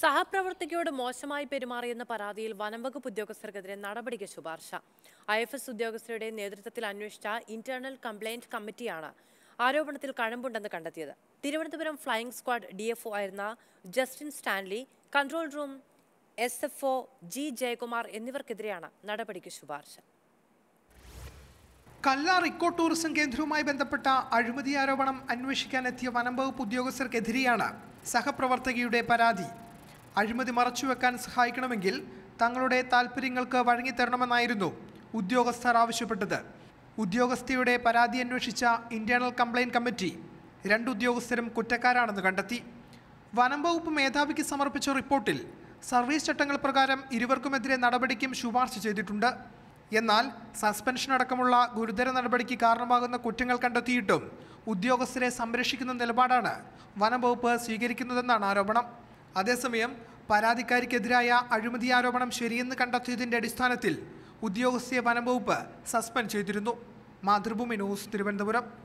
സഹപ്രവർത്തകയോട് മോശമായി പെരുമാറിയെന്ന പരാതിയിൽ വനംവകുപ്പ് ഉദ്യോഗസ്ഥർക്കെതിരെ നടപടിക്ക് ശുപാർശ ഐ എഫ് എസ് ഉദ്യോഗസ്ഥരുടെ നേതൃത്വത്തിൽ അന്വേഷിച്ച ഇന്റേണൽ കംപ്ലയിന്റ് കമ്മിറ്റിയാണ് ആരോപണത്തിൽ കഴമ്പുണ്ടെന്ന് കണ്ടെത്തിയത് Thiruvananthapuram flying squad D F ആയിരുന്ന Justin Stanley control room S F O G Jayakumar എന്നിവർക്കെതിരെയാണ് നടപടിക്ക് ശുപാർശ കല്ലാർ ഇക്കോ ടൂറിസം കേന്ദ്രവുമായി ബന്ധപ്പെട്ട അഴിമതി ആരോപണം അന്വേഷിക്കാനെത്തിയ വനംവകുപ്പ് ഉദ്യോഗസ്ഥർക്കെതിരെയാണ് സഹപ്രവർത്തകയുടെ പരാതി അഴിമതി മറച്ചുവെക്കാൻ സഹായിക്കണമെങ്കിൽ തങ്ങളുടെ താൽപ്പര്യങ്ങൾക്ക് വഴങ്ങിത്തരണമെന്നായിരുന്നു ഉദ്യോഗസ്ഥർ ആവശ്യപ്പെട്ടത് ഉദ്യോഗസ്ഥയുടെ പരാതി അന്വേഷിച്ച ഇന്റേണൽ കംപ്ലയിൻറ്റ് കമ്മിറ്റി രണ്ട് ഉദ്യോഗസ്ഥരും കുറ്റക്കാരാണെന്ന് കണ്ടെത്തി വനം വകുപ്പ് മേധാവിക്ക് സമർപ്പിച്ച റിപ്പോർട്ടിൽ സർവീസ് ചട്ടങ്ങൾ പ്രകാരം ഇരുവർക്കുമെതിരെ നടപടിക്കും ശുപാർശ ചെയ്തിട്ടുണ്ട് എന്നാൽ സസ്പെൻഷൻ അടക്കമുള്ള ഗുരുതര നടപടിക്ക് കാരണമാകുന്ന കുറ്റങ്ങൾ കണ്ടെത്തിയിട്ടും ഉദ്യോഗസ്ഥരെ സംരക്ഷിക്കുന്ന നിലപാടാണ് വനം വകുപ്പ് സ്വീകരിക്കുന്നതെന്നാണ് ആരോപണം അതേസമയം പരാതിക്കാരിക്കെതിരായ അഴിമതി ആരോപണം ശരിയെന്ന് കണ്ടെത്തിയതിന്റെ അടിസ്ഥാനത്തിൽ ഉദ്യോഗസ്ഥയെ വനം വകുപ്പ് സസ്പെൻഡ് ചെയ്തിരുന്നു മാതൃഭൂമി ന്യൂസ് തിരുവനന്തപുരം